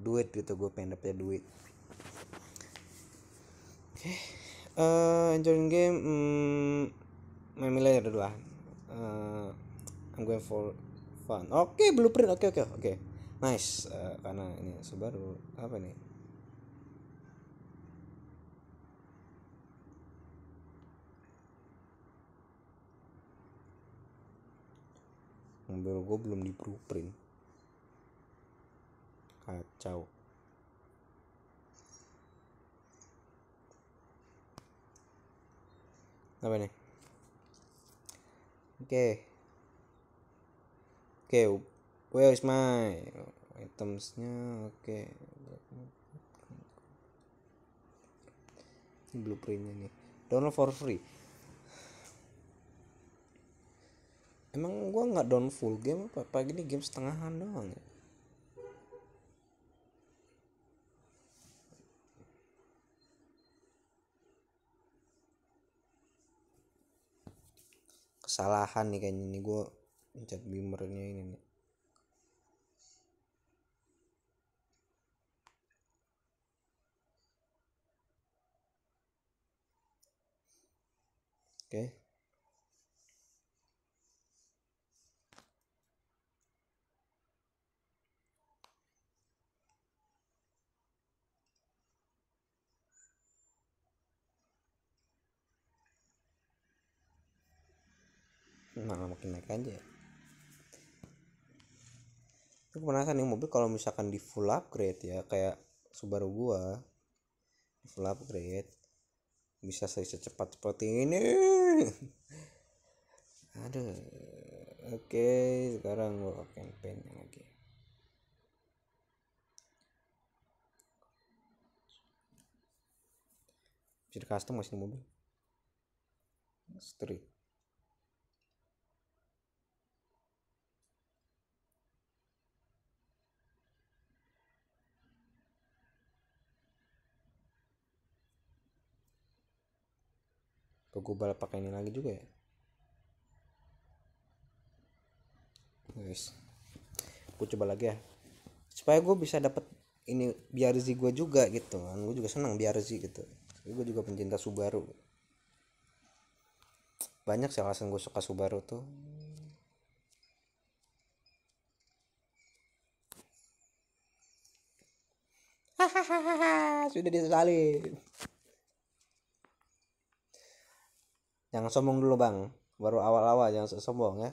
duit gitu gue pengen dapetnya duit oke okay. uh, eh, enjoying game hmm, main milenial dulu lah uh, I'm going for fun oke okay, blueprint oke okay, oke okay, oke okay. nice uh, karena ini sebaru apa nih mobil gue belum di blueprint kacau. Apa ini? Oke. Okay. Oke, okay, where is my itemsnya? Oke. Okay. Ini blueprintnya nih. Download for free. Emang gua nggak down full game apa? Pagi ini game setengahan doang ya. kesalahan nih kayaknya nih gue pencet bimernya ini nih Oke. Okay. malah makin naik aja aku penasaran nih mobil kalau misalkan di full upgrade ya kayak Subaru gua full upgrade bisa saya cepat seperti ini aduh oke okay, sekarang gua campaign lagi bisa custom masih mobil street apa gue balap pakai ini lagi juga ya guys gue coba lagi ya supaya gue bisa dapat ini biar rezeki gue juga gitu kan gue juga senang biar gitu gue juga pencinta Subaru banyak sih alasan gue suka Subaru tuh hahaha sudah disalin Jangan sombong dulu bang, baru awal-awal jangan sombong ya.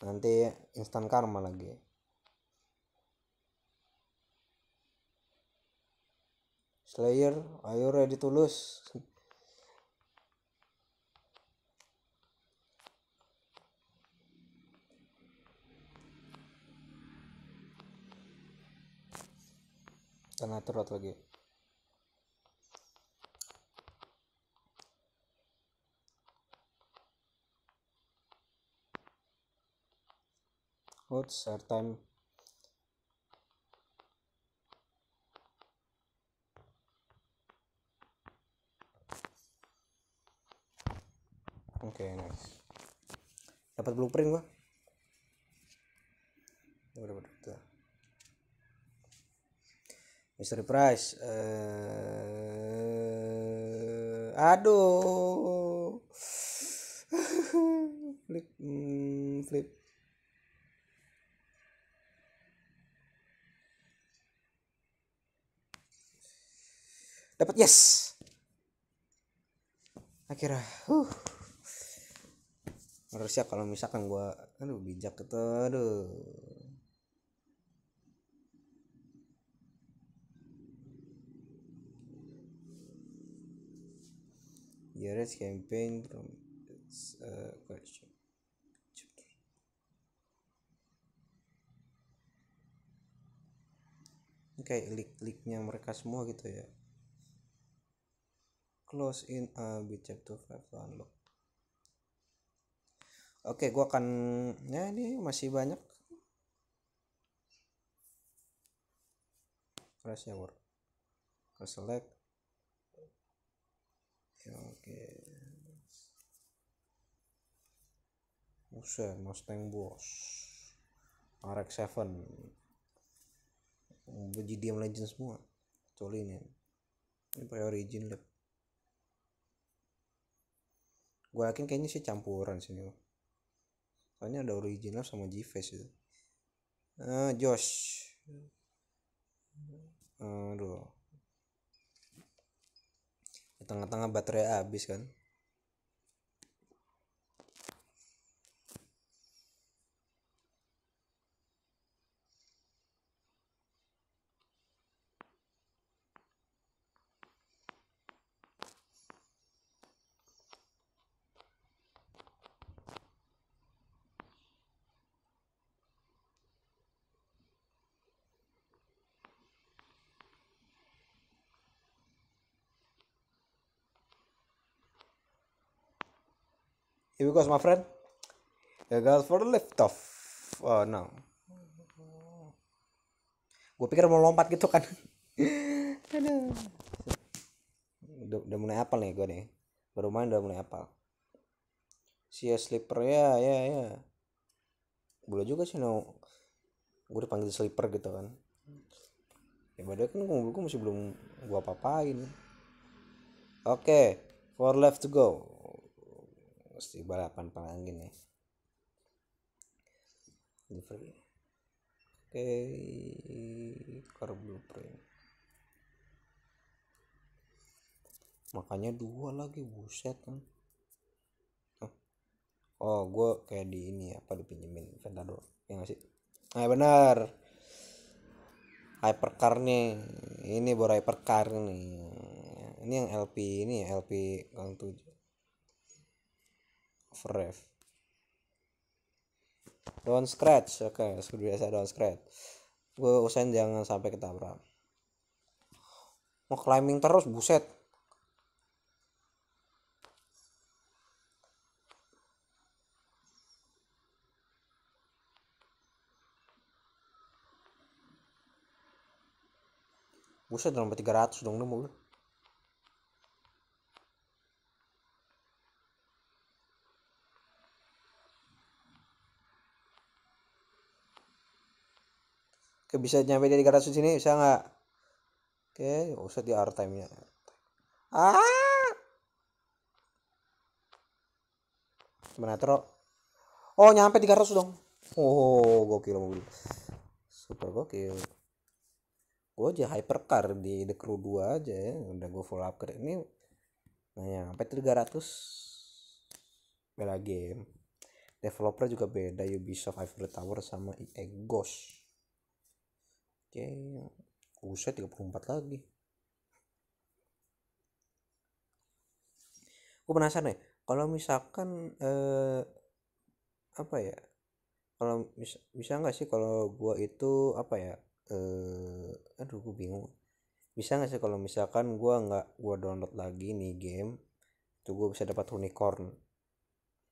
Nanti instan karma lagi. Slayer, ayo ready tulus. Kita ngatur lagi. output share time oke okay, nice dapat blueprint gua mystery price eh uh, aduh flip hmm, flip dapat yes akhirnya harus harusnya kalau misalkan gue aduh bijak itu aduh Year's campaign from uh, question. Kayak leak-leaknya mereka semua gitu ya close in a B chapter 5 to unlock oke gua akan ya ini masih banyak crash ya word ke select ya, oke Musa, Mustang Boss RX-7 Beji diam legend semua Kecuali ini Ini pakai origin lab gue yakin kayaknya sih campuran sini loh soalnya ada original sama G-Face itu uh, Josh eh, aduh di tengah-tengah baterai habis kan here we go my friend here go for the lift off oh no gue pikir mau lompat gitu kan aduh udah, mulai apa nih gue nih baru main udah mulai apa si ya sleeper ya ya ya boleh juga sih no gue dipanggil sleeper gitu kan ya padahal kan gue, gue masih belum gue apa-apain oke okay, four left to go pasti balapan penganggin ya delivery oke okay. core blueprint makanya dua lagi buset kan oh, gue kayak di ini apa dipinjemin Ventador ya gak sih nah benar hypercar nih ini baru hypercar nih ini yang LP ini ya LP kang tujuh over don't scratch oke okay, seperti biasa don't scratch gue usahin jangan sampai ketabrak mau climbing terus buset Buset, dalam 300 dong mobil Oke bisa nyampe di 300 sini bisa nggak? Oke, usah di R time-nya. Ah. Gimana tro? Oh, nyampe 300 dong. Oh, gokil mobil. Super gokil. Gue aja hypercar di The Crew 2 aja ya. Udah gue full upgrade ini. Nah, nyampe 300 Bela game. Developer juga beda Ubisoft Ivory Tower sama EA Ghost. Oke, usai 34 lagi. Gue penasaran ya, kalau misalkan eh, apa ya? Kalau bisa bisa nggak sih kalau gua itu apa ya? Eh, aduh gue bingung. Bisa nggak sih kalau misalkan gua nggak gua download lagi nih game, itu gue bisa dapat unicorn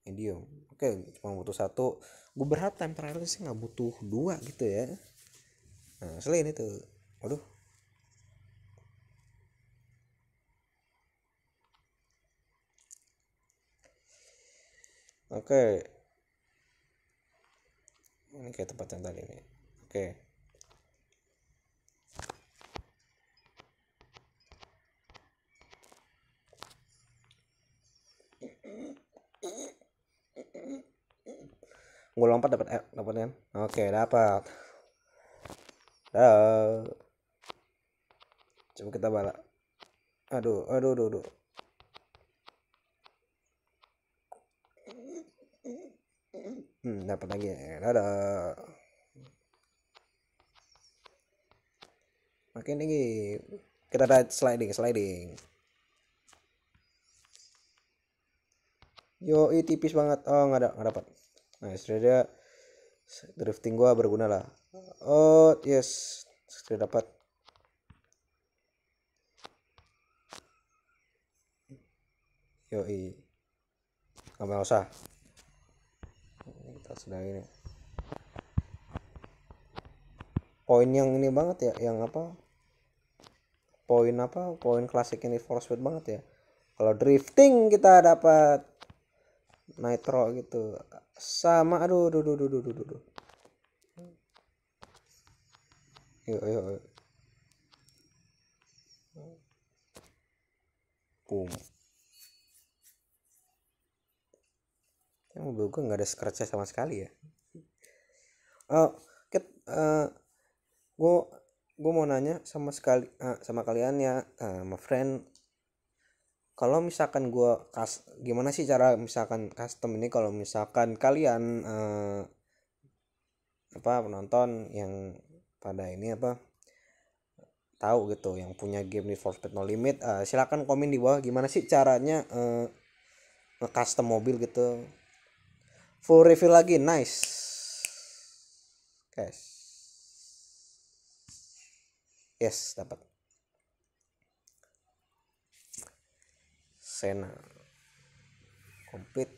medium oke cuma butuh satu gue berharap time sih nggak butuh dua gitu ya nah, selain itu waduh oke ini kayak tempat yang tadi nih oke gue lompat dapat eh, dapat kan oke dapat Dah. Coba kita balak. Aduh, aduh, aduh, aduh. Hmm, dapat lagi. Dadah. Makin tinggi. Kita ada sliding, sliding. Yo, tipis banget. Oh, nggak ada, nggak dapat. Nah, sudah drifting gua berguna lah oh yes sudah dapat yoi nggak usah kita sedang ini poin yang ini banget ya yang apa poin apa poin klasik ini for speed banget ya kalau drifting kita dapat nitro gitu sama aduh aduh aduh aduh aduh, aduh. yuk yuk, yuk. boom ya, mobil gue nggak ada scratch sama sekali ya oh eh, ket uh, eh, gue gue mau nanya sama sekali uh, sama kalian ya uh, sama friend kalau misalkan gue kas gimana sih cara misalkan custom ini kalau misalkan kalian uh, apa penonton yang pada ini apa tahu gitu yang punya game di Speed No Limit uh, eh, silahkan komen di bawah gimana sih caranya uh, eh, custom mobil gitu full review lagi nice guys yes dapat Sena komplit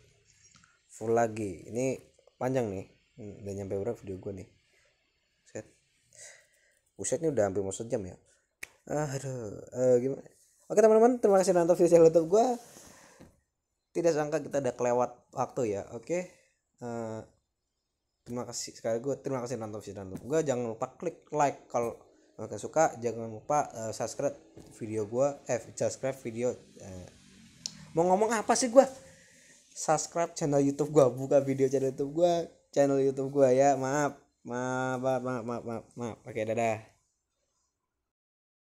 full lagi ini panjang nih udah nyampe berapa video gue nih Buset ini udah hampir mau sejam ya. Aduh, uh, gimana? Oke teman-teman, terima kasih nonton video YouTube gue. Tidak sangka kita udah kelewat waktu ya. Oke. Uh, terima kasih sekali gue terima kasih nonton video YouTube gue. Jangan lupa klik like kalau kalian suka. Jangan lupa uh, subscribe video gue. Eh subscribe video. Uh, mau ngomong apa sih gue? Subscribe channel YouTube gue. Buka video channel YouTube gue. Channel YouTube gue ya. Maaf. Maaf, maaf, maaf, maaf, maaf. Oke, dadah.